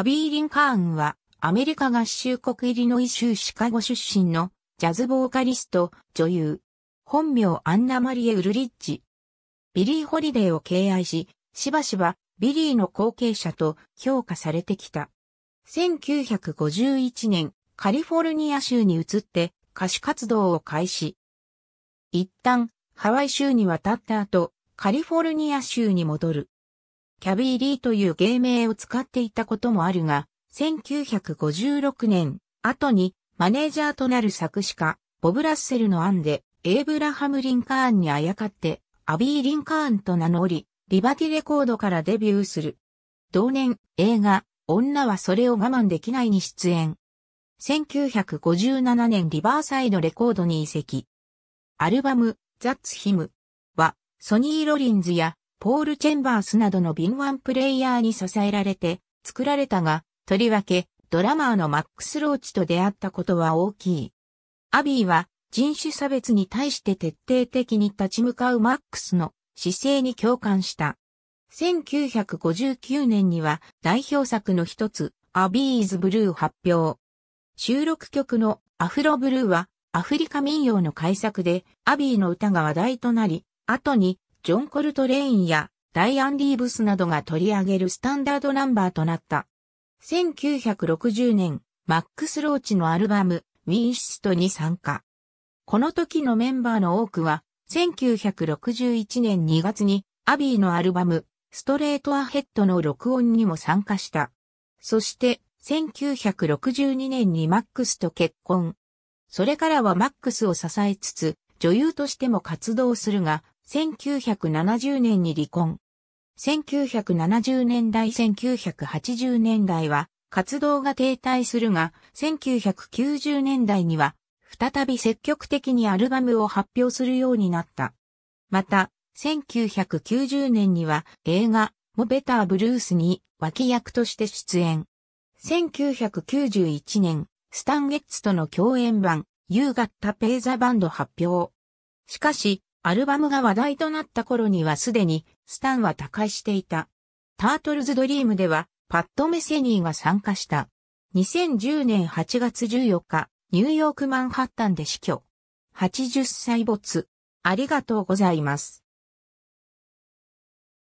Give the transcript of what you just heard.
アビー・リンカーンは、アメリカ合衆国イリノイ州シカゴ出身の、ジャズボーカリスト、女優。本名アンナ・マリエ・ウルリッジ。ビリー・ホリデーを敬愛し、しばしばビリーの後継者と評価されてきた。1951年、カリフォルニア州に移って歌手活動を開始。一旦、ハワイ州に渡った後、カリフォルニア州に戻る。キャビーリーという芸名を使っていたこともあるが、1956年、後にマネージャーとなる作詞家、ボブ・ラッセルの案で、エイブラハム・リンカーンにあやかって、アビー・リンカーンと名乗り、リバティレコードからデビューする。同年、映画、女はそれを我慢できないに出演。1957年リバーサイドレコードに移籍。アルバム、ザッツ・ヒムは、ソニー・ロリンズやポール・チェンバースなどの敏腕プレイヤーに支えられて作られたが、とりわけドラマーのマックス・ローチと出会ったことは大きい。アビーは人種差別に対して徹底的に立ち向かうマックスの姿勢に共感した。1959年には代表作の一つ、アビーズ・ブルー発表。収録曲のアフロブルーはアフリカ民謡の改作でアビーの歌が話題となり、後にジョン・コルトレインやダイアン・リーブスなどが取り上げるスタンダードナンバーとなった。1960年、マックス・ローチのアルバム、ウィンシストに参加。この時のメンバーの多くは、1961年2月にアビーのアルバム、ストレートアヘッドの録音にも参加した。そして、1962年にマックスと結婚。それからはマックスを支えつつ、女優としても活動するが、1970年に離婚。1970年代1980年代は活動が停滞するが、1990年代には再び積極的にアルバムを発表するようになった。また、1990年には映画、モベターブルースに脇役として出演。1991年、スタンゲッツとの共演版、夕方ペーザ・バンド発表。しかし、アルバムが話題となった頃にはすでにスタンは他界していた。タートルズドリームではパッド・メセニーが参加した。2010年8月14日、ニューヨークマンハッタンで死去。80歳没。ありがとうございます。